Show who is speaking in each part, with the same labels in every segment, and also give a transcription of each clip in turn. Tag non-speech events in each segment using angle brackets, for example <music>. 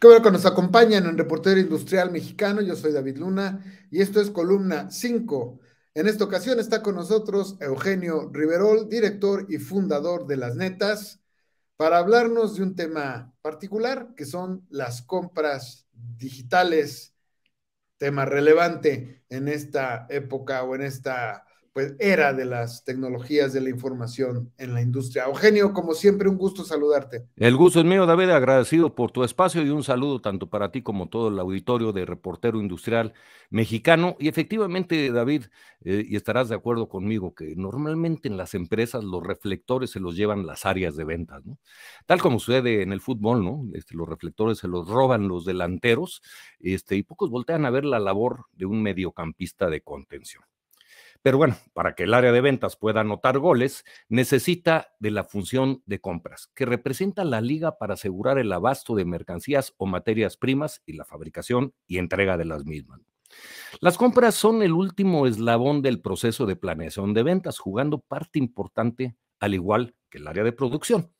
Speaker 1: Qué bueno que nos acompañan en Reportero Industrial Mexicano. Yo soy David Luna y esto es Columna 5. En esta ocasión está con nosotros Eugenio Riverol, director y fundador de Las Netas, para hablarnos de un tema particular que son las compras digitales, tema relevante en esta época o en esta pues, era de las tecnologías de la información en la industria. Eugenio, como siempre, un gusto saludarte.
Speaker 2: El gusto es mío, David, agradecido por tu espacio y un saludo tanto para ti como todo el auditorio de Reportero Industrial Mexicano. Y efectivamente, David, eh, y estarás de acuerdo conmigo que normalmente en las empresas los reflectores se los llevan las áreas de ventas, ¿no? Tal como sucede en el fútbol, ¿no? Este, los reflectores se los roban los delanteros este, y pocos voltean a ver la labor de un mediocampista de contención. Pero bueno, para que el área de ventas pueda anotar goles, necesita de la función de compras, que representa la liga para asegurar el abasto de mercancías o materias primas y la fabricación y entrega de las mismas. Las compras son el último eslabón del proceso de planeación de ventas, jugando parte importante al igual que el área de producción.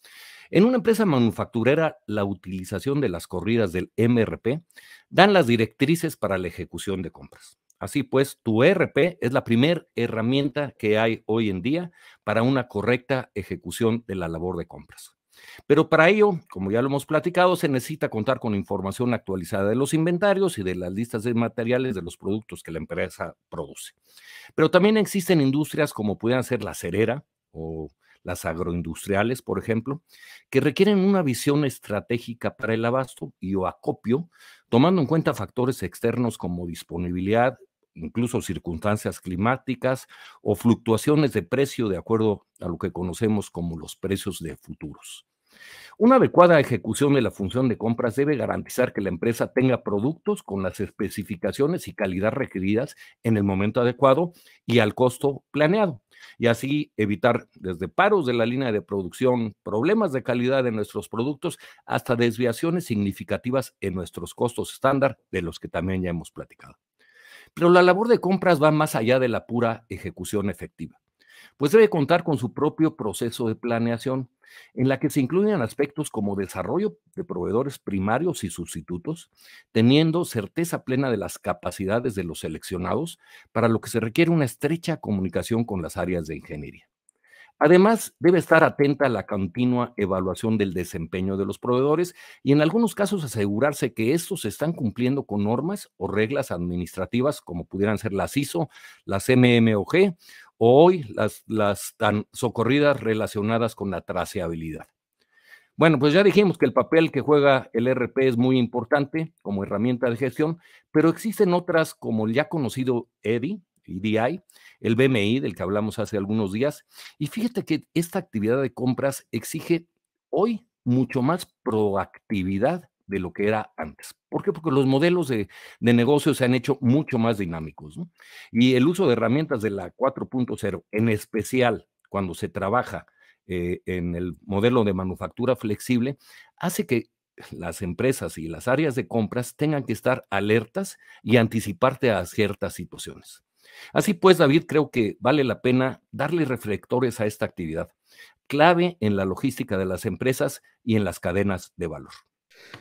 Speaker 2: En una empresa manufacturera, la utilización de las corridas del MRP dan las directrices para la ejecución de compras. Así pues, tu ERP es la primera herramienta que hay hoy en día para una correcta ejecución de la labor de compras. Pero para ello, como ya lo hemos platicado, se necesita contar con información actualizada de los inventarios y de las listas de materiales de los productos que la empresa produce. Pero también existen industrias como pueden ser la cerera o las agroindustriales, por ejemplo, que requieren una visión estratégica para el abasto y o acopio, tomando en cuenta factores externos como disponibilidad, incluso circunstancias climáticas o fluctuaciones de precio de acuerdo a lo que conocemos como los precios de futuros. Una adecuada ejecución de la función de compras debe garantizar que la empresa tenga productos con las especificaciones y calidad requeridas en el momento adecuado y al costo planeado, y así evitar desde paros de la línea de producción, problemas de calidad de nuestros productos, hasta desviaciones significativas en nuestros costos estándar, de los que también ya hemos platicado. Pero la labor de compras va más allá de la pura ejecución efectiva, pues debe contar con su propio proceso de planeación, en la que se incluyen aspectos como desarrollo de proveedores primarios y sustitutos, teniendo certeza plena de las capacidades de los seleccionados, para lo que se requiere una estrecha comunicación con las áreas de ingeniería. Además, debe estar atenta a la continua evaluación del desempeño de los proveedores y en algunos casos asegurarse que estos están cumpliendo con normas o reglas administrativas como pudieran ser las ISO, las MMOG o hoy las, las tan socorridas relacionadas con la traceabilidad. Bueno, pues ya dijimos que el papel que juega el e RP es muy importante como herramienta de gestión, pero existen otras como el ya conocido EDI, el BMI del que hablamos hace algunos días. Y fíjate que esta actividad de compras exige hoy mucho más proactividad de lo que era antes. ¿Por qué? Porque los modelos de, negocio se han hecho mucho más dinámicos. Y el uso de herramientas de la 4.0, en especial cuando se trabaja eh, en el modelo de manufactura flexible, hace que las empresas y las áreas de compras tengan que estar alertas y anticiparte a ciertas situaciones. Así pues, David, creo que vale la pena darle reflectores a esta actividad, clave en la logística de las empresas y en las cadenas de valor.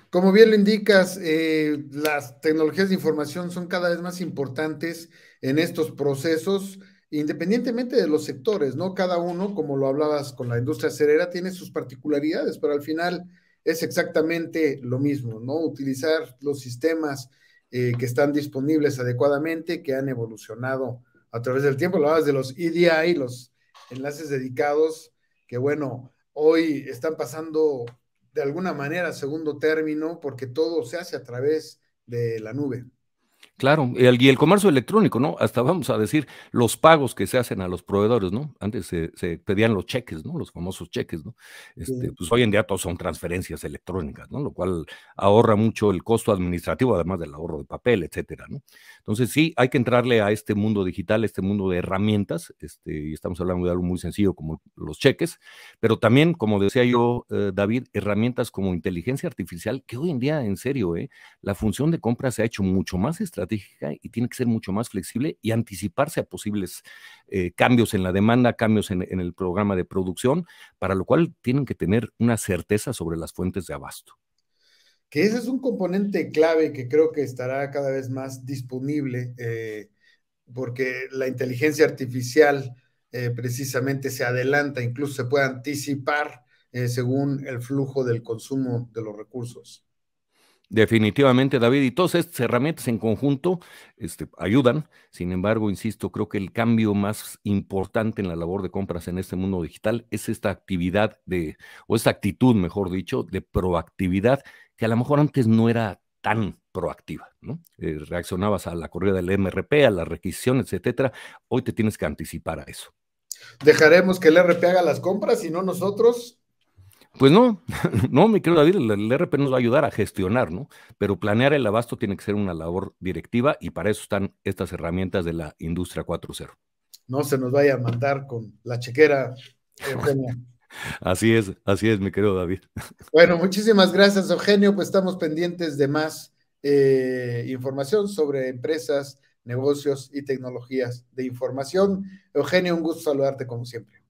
Speaker 1: Como bien lo indicas, eh, las tecnologías de información son cada vez más importantes en estos procesos, independientemente de los sectores, ¿no? Cada uno, como lo hablabas con la industria cerera, tiene sus particularidades, pero al final es exactamente lo mismo, ¿no? Utilizar los sistemas eh, que están disponibles adecuadamente, que han evolucionado a través del tiempo. Lo hablas de los EDI, los enlaces dedicados, que bueno, hoy están pasando de alguna manera a segundo término porque todo se hace a través de la nube.
Speaker 2: Claro, y el, comercio electrónico, ¿no? Hasta vamos a decir los pagos que se hacen a los proveedores, ¿no? Antes se, pedían los cheques, ¿no? Los famosos cheques, ¿no? Este, pues hoy en día todos son transferencias electrónicas, ¿no? Lo cual ahorra mucho el costo administrativo, además del ahorro de papel, etcétera, ¿no? Entonces sí, hay que entrarle a este mundo digital, este mundo de herramientas, este, y estamos hablando de algo muy sencillo como los cheques, pero también, como decía yo, eh, David, herramientas como inteligencia artificial, que hoy en día, en serio, ¿eh? La función de compra se ha hecho mucho más estratégica y tiene que ser mucho más flexible y anticiparse a posibles eh, cambios en la demanda, cambios en, el programa de producción, para lo cual tienen que tener una certeza sobre las fuentes de abasto
Speaker 1: que ese es un componente clave que creo que estará cada vez más disponible, eh, porque la inteligencia artificial eh, precisamente se adelanta, incluso se puede anticipar según el flujo del consumo de los recursos.
Speaker 2: Definitivamente, David, y todas estas herramientas en conjunto este, ayudan. Sin embargo, insisto, creo que el cambio más importante en la labor de compras en este mundo digital es esta actividad de, o esta actitud, mejor dicho, de proactividad, que a lo mejor antes no era tan proactiva, ¿no? Eh, reaccionabas a la corrida del MRP, a las requisiciones, etcétera. Hoy te tienes que anticipar a eso.
Speaker 1: Dejaremos que el RP haga las compras y no nosotros
Speaker 2: pues no, <laughs> no, mi querido David, el, ERP RP nos va a ayudar a gestionar, ¿no? Pero planear el abasto tiene que ser una labor directiva y para eso están estas herramientas de la industria 4.0.
Speaker 1: No se nos vaya a mandar con la chequera. <laughs> Eugenio.
Speaker 2: así es, así es, mi querido David.
Speaker 1: <laughs> Bueno, muchísimas gracias, Eugenio. Pues estamos pendientes de más eh, información sobre empresas, negocios y tecnologías de información. Eugenio, un gusto saludarte como siempre.